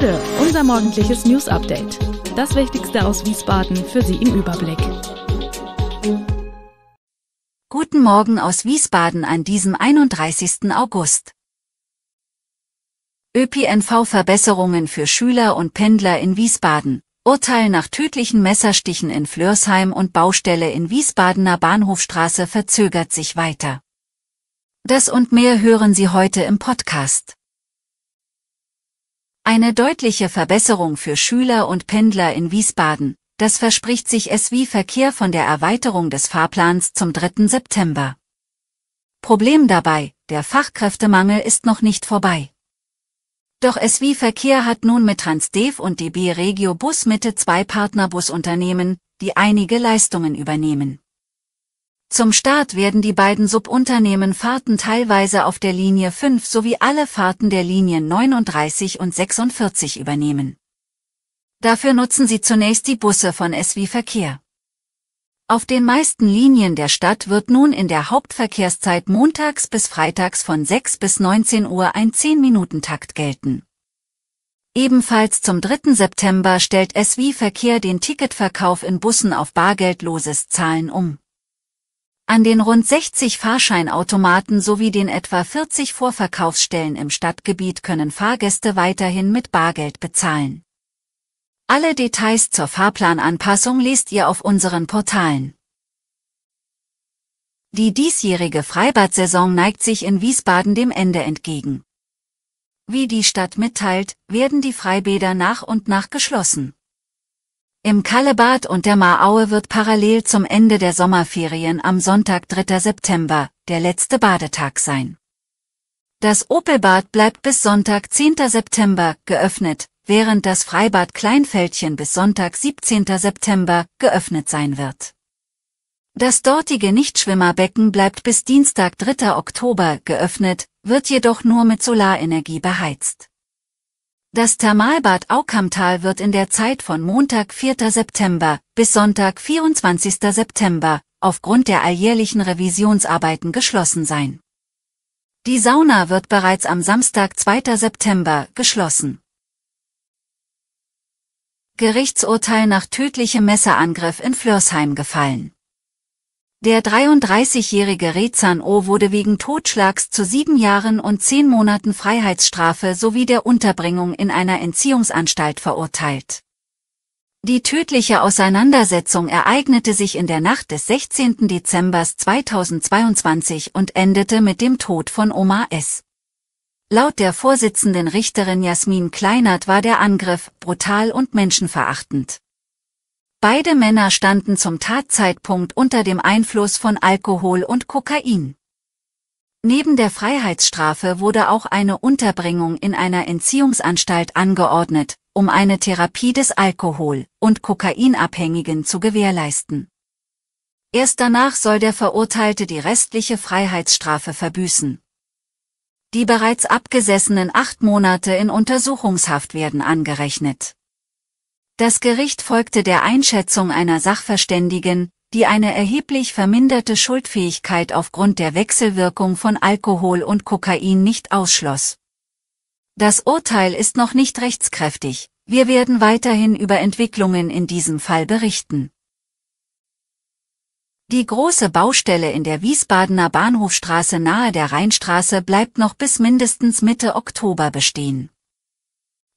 Gude, unser morgendliches News Update. Das Wichtigste aus Wiesbaden für Sie im Überblick. Guten Morgen aus Wiesbaden an diesem 31. August. ÖPNV-Verbesserungen für Schüler und Pendler in Wiesbaden. Urteil nach tödlichen Messerstichen in Flörsheim und Baustelle in Wiesbadener Bahnhofstraße verzögert sich weiter. Das und mehr hören Sie heute im Podcast. Eine deutliche Verbesserung für Schüler und Pendler in Wiesbaden, das verspricht sich SW Verkehr von der Erweiterung des Fahrplans zum 3. September. Problem dabei, der Fachkräftemangel ist noch nicht vorbei. Doch SW Verkehr hat nun mit Transdev und DB Regio Bus Mitte zwei Partnerbusunternehmen, die einige Leistungen übernehmen. Zum Start werden die beiden Subunternehmen Fahrten teilweise auf der Linie 5 sowie alle Fahrten der Linien 39 und 46 übernehmen. Dafür nutzen sie zunächst die Busse von SW Verkehr. Auf den meisten Linien der Stadt wird nun in der Hauptverkehrszeit montags bis freitags von 6 bis 19 Uhr ein 10-Minuten-Takt gelten. Ebenfalls zum 3. September stellt SW Verkehr den Ticketverkauf in Bussen auf bargeldloses Zahlen um. An den rund 60 Fahrscheinautomaten sowie den etwa 40 Vorverkaufsstellen im Stadtgebiet können Fahrgäste weiterhin mit Bargeld bezahlen. Alle Details zur Fahrplananpassung lest ihr auf unseren Portalen. Die diesjährige Freibadsaison neigt sich in Wiesbaden dem Ende entgegen. Wie die Stadt mitteilt, werden die Freibäder nach und nach geschlossen. Im Kallebad und der Maaue wird parallel zum Ende der Sommerferien am Sonntag 3. September der letzte Badetag sein. Das Opelbad bleibt bis Sonntag 10. September geöffnet, während das Freibad Kleinfeldchen bis Sonntag 17. September geöffnet sein wird. Das dortige Nichtschwimmerbecken bleibt bis Dienstag 3. Oktober geöffnet, wird jedoch nur mit Solarenergie beheizt. Das Thermalbad Aukamtal wird in der Zeit von Montag 4. September bis Sonntag 24. September aufgrund der alljährlichen Revisionsarbeiten geschlossen sein. Die Sauna wird bereits am Samstag 2. September geschlossen. Gerichtsurteil nach tödlichem Messerangriff in Flörsheim gefallen. Der 33-jährige Rezan O wurde wegen Totschlags zu sieben Jahren und zehn Monaten Freiheitsstrafe sowie der Unterbringung in einer Entziehungsanstalt verurteilt. Die tödliche Auseinandersetzung ereignete sich in der Nacht des 16. Dezember 2022 und endete mit dem Tod von Omar S. Laut der Vorsitzenden Richterin Jasmin Kleinert war der Angriff brutal und menschenverachtend. Beide Männer standen zum Tatzeitpunkt unter dem Einfluss von Alkohol und Kokain. Neben der Freiheitsstrafe wurde auch eine Unterbringung in einer Entziehungsanstalt angeordnet, um eine Therapie des Alkohol- und Kokainabhängigen zu gewährleisten. Erst danach soll der Verurteilte die restliche Freiheitsstrafe verbüßen. Die bereits abgesessenen acht Monate in Untersuchungshaft werden angerechnet. Das Gericht folgte der Einschätzung einer Sachverständigen, die eine erheblich verminderte Schuldfähigkeit aufgrund der Wechselwirkung von Alkohol und Kokain nicht ausschloss. Das Urteil ist noch nicht rechtskräftig, wir werden weiterhin über Entwicklungen in diesem Fall berichten. Die große Baustelle in der Wiesbadener Bahnhofstraße nahe der Rheinstraße bleibt noch bis mindestens Mitte Oktober bestehen.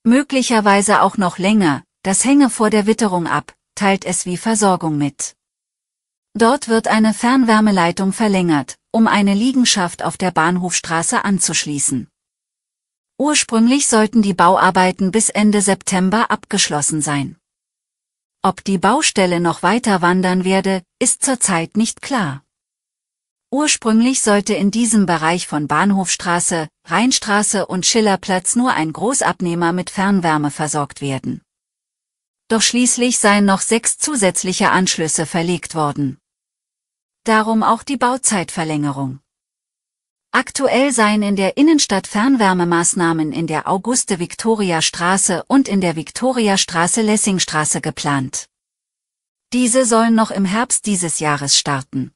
Möglicherweise auch noch länger, das hänge vor der Witterung ab, teilt es wie Versorgung mit. Dort wird eine Fernwärmeleitung verlängert, um eine Liegenschaft auf der Bahnhofstraße anzuschließen. Ursprünglich sollten die Bauarbeiten bis Ende September abgeschlossen sein. Ob die Baustelle noch weiter wandern werde, ist zurzeit nicht klar. Ursprünglich sollte in diesem Bereich von Bahnhofstraße, Rheinstraße und Schillerplatz nur ein Großabnehmer mit Fernwärme versorgt werden doch schließlich seien noch sechs zusätzliche Anschlüsse verlegt worden. Darum auch die Bauzeitverlängerung. Aktuell seien in der Innenstadt Fernwärmemaßnahmen in der Auguste-Viktoria-Straße und in der Viktoria-Straße-Lessingstraße geplant. Diese sollen noch im Herbst dieses Jahres starten.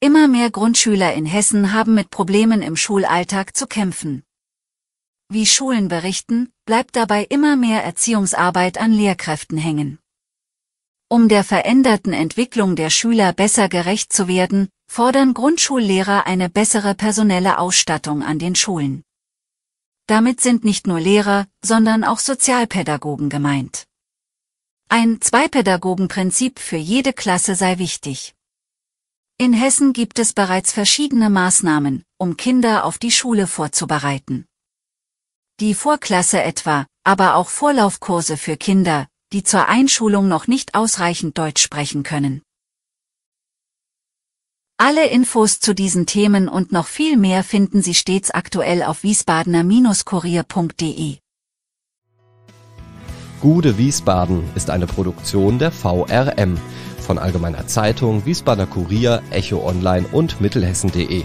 Immer mehr Grundschüler in Hessen haben mit Problemen im Schulalltag zu kämpfen wie Schulen berichten, bleibt dabei immer mehr Erziehungsarbeit an Lehrkräften hängen. Um der veränderten Entwicklung der Schüler besser gerecht zu werden, fordern Grundschullehrer eine bessere personelle Ausstattung an den Schulen. Damit sind nicht nur Lehrer, sondern auch Sozialpädagogen gemeint. Ein Zweipädagogenprinzip für jede Klasse sei wichtig. In Hessen gibt es bereits verschiedene Maßnahmen, um Kinder auf die Schule vorzubereiten die Vorklasse etwa, aber auch Vorlaufkurse für Kinder, die zur Einschulung noch nicht ausreichend Deutsch sprechen können. Alle Infos zu diesen Themen und noch viel mehr finden Sie stets aktuell auf wiesbadener-kurier.de. Gude Wiesbaden ist eine Produktion der VRM von Allgemeiner Zeitung, Wiesbadener Kurier, Echo Online und Mittelhessen.de.